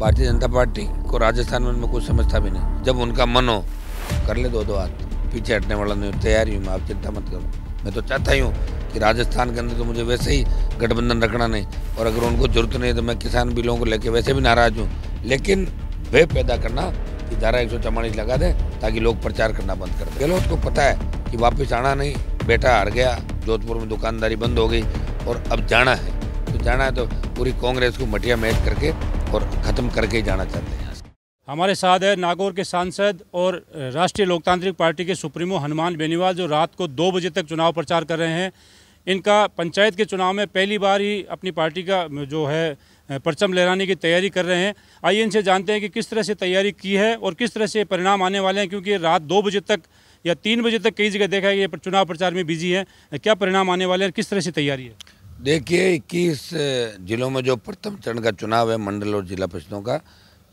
भारतीय जनता पार्टी को राजस्थान में उनमें कुछ समझता भी नहीं जब उनका मन हो कर ले दो दो हाथ पीछे हटने वाला नहीं तैयार हूँ मैं आप चिंता मत करो मैं तो चाहता ही हूँ कि राजस्थान के अंदर तो मुझे वैसे ही गठबंधन रखना नहीं और अगर उनको जरूरत नहीं तो मैं किसान बिलों को लेकर वैसे भी नाराज हूँ लेकिन वे पैदा करना कि धारा एक सौ लगा दें ताकि लोग प्रचार करना बंद कर दें गहलोत को पता है कि वापस आना नहीं बेटा हार गया जोधपुर में दुकानदारी बंद हो गई और अब जाना है तो जाना है तो पूरी कांग्रेस को मटिया मैच करके और ख़त्म करके जाना चाहते हैं हमारे साथ है नागौर के सांसद और राष्ट्रीय लोकतांत्रिक पार्टी के सुप्रीमो हनुमान बेनीवाल जो रात को दो बजे तक चुनाव प्रचार कर रहे हैं इनका पंचायत के चुनाव में पहली बार ही अपनी पार्टी का जो है परचम लहराने की तैयारी कर रहे हैं आइए इनसे जानते हैं कि किस तरह से तैयारी की है और किस तरह से परिणाम आने वाले हैं क्योंकि रात दो बजे तक या तीन बजे तक कई जगह देखा है ये चुनाव प्रचार में बिजी है क्या परिणाम आने वाले हैं किस तरह से तैयारी है देखिए 21 जिलों में जो प्रथम चरण का चुनाव है मंडल और जिला परिषदों का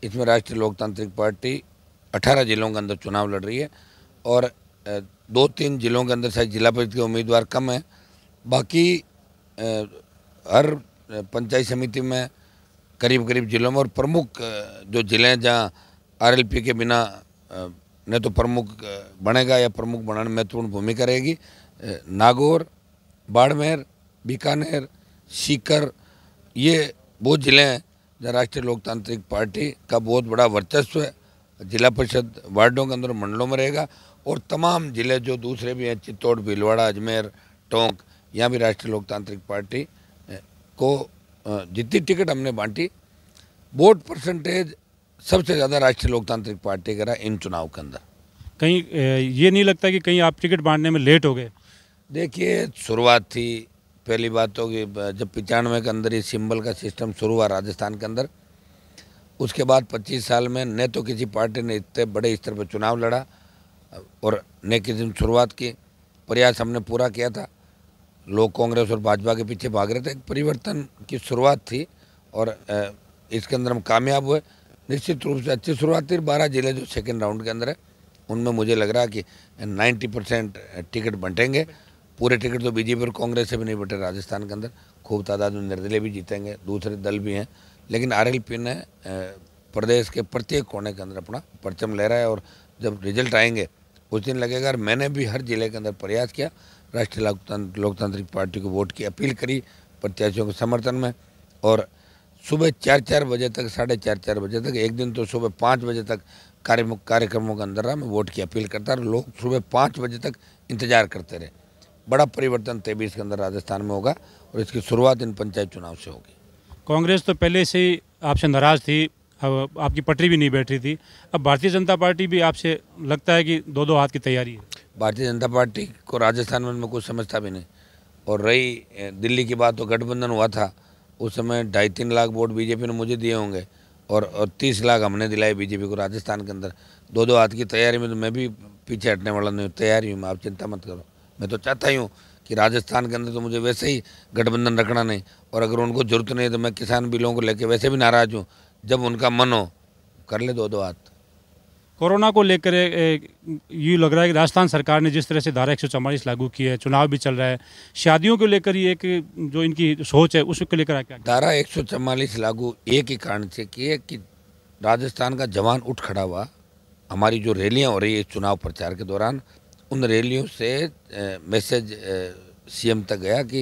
इसमें राष्ट्रीय लोकतांत्रिक पार्टी 18 जिलों के अंदर चुनाव लड़ रही है और दो तीन जिलों के अंदर शायद जिला परिषद के उम्मीदवार कम हैं बाकी हर पंचायत समिति में करीब करीब जिलों में और प्रमुख जो ज़िले हैं जहाँ आरएलपी के बिना न तो प्रमुख बनेगा या प्रमुख बनाने महत्वपूर्ण भूमिका रहेगी नागौर बाड़मेर बीकानेर सीकर ये वो ज़िले हैं जहाँ राष्ट्रीय लोकतांत्रिक पार्टी का बहुत बड़ा वर्चस्व है जिला परिषद वार्डों के अंदर मंडलों में रहेगा और तमाम ज़िले जो दूसरे भी हैं चित्तौड़ भीलवाड़ा अजमेर टोंक यहाँ भी राष्ट्रीय लोकतांत्रिक पार्टी को जितनी टिकट हमने बांटी वोट परसेंटेज सबसे ज़्यादा राष्ट्रीय लोकतांत्रिक पार्टी का रहा इन चुनाव के अंदर कहीं ये नहीं लगता कि कहीं आप टिकट बांटने में लेट हो गए देखिए शुरुआत थी पहली बात तो कि जब पचानवे के अंदर ये सिंबल का सिस्टम शुरू हुआ राजस्थान के अंदर उसके बाद 25 साल में न तो किसी पार्टी ने इतने बड़े स्तर पर चुनाव लड़ा और न किसी ने शुरुआत की प्रयास हमने पूरा किया था लोग कांग्रेस और भाजपा के पीछे भाग रहे थे परिवर्तन की शुरुआत थी और इसके अंदर हम कामयाब हुए निश्चित रूप से अच्छी शुरुआत थी बारह जिले जो सेकेंड राउंड के अंदर है उनमें मुझे लग रहा कि नाइन्टी परसेंट टिकट बंटेंगे पूरे टिकट तो बीजेपी और कांग्रेस से भी नहीं बटे राजस्थान के अंदर खूब तादाद में निर्दलीय भी जीतेंगे दूसरे दल भी हैं लेकिन आरएलपी ने प्रदेश के प्रत्येक कोने के अंदर अपना परचम ले रहा है और जब रिजल्ट आएंगे उस दिन लगेगा और मैंने भी हर जिले के अंदर प्रयास किया राष्ट्रीय लोकतांत्रिक पार्टी को वोट की अपील करी प्रत्याशियों के समर्थन में और सुबह चार चार बजे तक साढ़े चार चार बजे तक एक दिन तो सुबह पाँच बजे तक कार्य कार्यक्रमों के अंदर रहा मैं वोट की अपील करता और लोग सुबह पाँच बजे तक इंतजार करते रहे बड़ा परिवर्तन तेईस के अंदर राजस्थान में होगा और इसकी शुरुआत इन पंचायत चुनाव से होगी कांग्रेस तो पहले से ही आपसे नाराज थी अब आपकी पटरी भी नहीं बैठ रही थी अब भारतीय जनता पार्टी भी आपसे लगता है कि दो दो हाथ की तैयारी है भारतीय जनता पार्टी को राजस्थान में मैं कुछ समझता भी नहीं और रही दिल्ली की बात तो गठबंधन हुआ था उस समय ढाई तीन लाख वोट बीजेपी ने मुझे दिए होंगे और, और तीस लाख हमने दिलाए बीजेपी को राजस्थान के अंदर दो दो हाथ की तैयारी में तो मैं भी पीछे हटने वाला नहीं तैयारी हूँ मैं आप चिंता मत करो मैं तो चाहता ही हूँ कि राजस्थान के अंदर तो मुझे वैसे ही गठबंधन रखना नहीं और अगर उनको जरूरत नहीं तो मैं किसान बिलों को लेकर वैसे भी नाराज हूँ जब उनका मन हो कर ले दो दो हाथ कोरोना को लेकर ये लग रहा है कि राजस्थान सरकार ने जिस तरह से धारा एक लागू की है चुनाव भी चल रहा है शादियों को लेकर ये एक जो इनकी सोच है उसको लेकर क्या धारा एक लागू एक ही कारण से कि है कि राजस्थान का जवान उठ खड़ा हुआ हमारी जो रैलियाँ हो रही है चुनाव प्रचार के दौरान उन रैलियों से मैसेज सीएम तक गया कि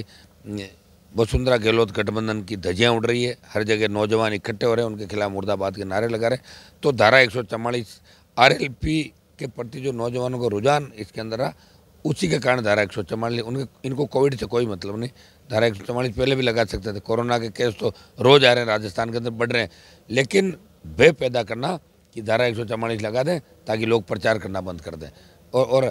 वसुंधरा गहलोत गठबंधन की धजियाँ उड़ रही है हर जगह नौजवान इकट्ठे हो रहे हैं उनके खिलाफ मुर्दाबाद के नारे लगा रहे हैं तो धारा एक सौ के प्रति जो नौजवानों का रुझान इसके अंदर रहा उसी के कारण धारा एक सौ उनके इनको कोविड से कोई मतलब नहीं धारा एक सौ पहले भी लगा सकते थे कोरोना के केस तो रोज़ आ रहे हैं राजस्थान के अंदर बढ़ रहे हैं लेकिन भय पैदा करना कि धारा एक लगा दें ताकि लोग प्रचार करना बंद कर दें और और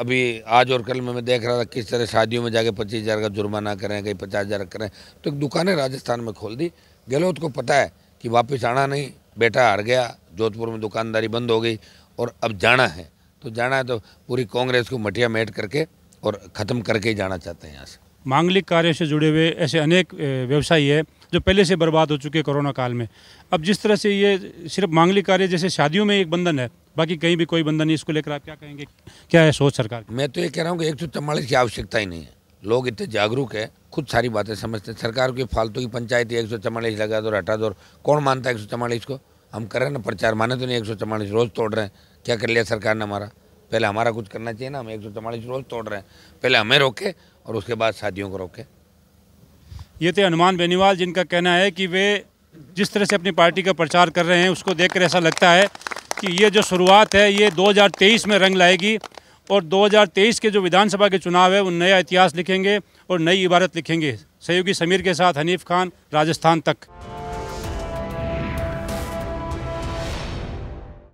अभी आज और कल मैं देख रहा था किस तरह शादियों में जाके पच्चीस हज़ार का जुर्माना करें कहीं पचास हज़ार करें तो एक दुकानें राजस्थान में खोल दी गहलोत को पता है कि वापस आना नहीं बेटा हार गया जोधपुर में दुकानदारी बंद हो गई और अब जाना है तो जाना है तो पूरी कांग्रेस को मटिया मेट करके और ख़त्म करके ही जाना चाहते हैं यहाँ से मांगलिक कार्य से जुड़े हुए ऐसे अनेक व्यवसायी है जो पहले से बर्बाद हो चुके कोरोना काल में अब जिस तरह से ये सिर्फ मांगलिक कार्य जैसे शादियों में एक बंधन है बाकी कहीं भी कोई बंधन नहीं इसको लेकर आप क्या कहेंगे क्या है सोच सरकार मैं तो ये कह रहा हूँ कि एक सौ चौवालीस की आवश्यकता ही नहीं है लोग इतने जागरूक है खुद सारी बातें समझते हैं सरकार की फालतू की पंचायत एक सौ चवालीस लगा दो हटा दो कौन मानता है एक सौ को हम कर रहे हैं ना प्रचार माने तो नहीं एक सौ चवालीस रोज़ तोड़ रहे हैं क्या कर लिया सरकार ने हमारा पहले हमारा कुछ करना चाहिए ना हम एक सौ रोज़ तोड़ रहे हैं पहले हमें रोके और उसके बाद शादियों को रोके ये थे हनुमान बेनीवाल जिनका कहना है कि वे जिस तरह से अपनी पार्टी का प्रचार कर रहे हैं उसको देखकर ऐसा लगता है कि ये जो शुरुआत है ये 2023 में रंग लाएगी और 2023 के जो विधानसभा के चुनाव है वो नया इतिहास लिखेंगे और नई इबारत लिखेंगे सहयोगी समीर के साथ हनीफ खान राजस्थान तक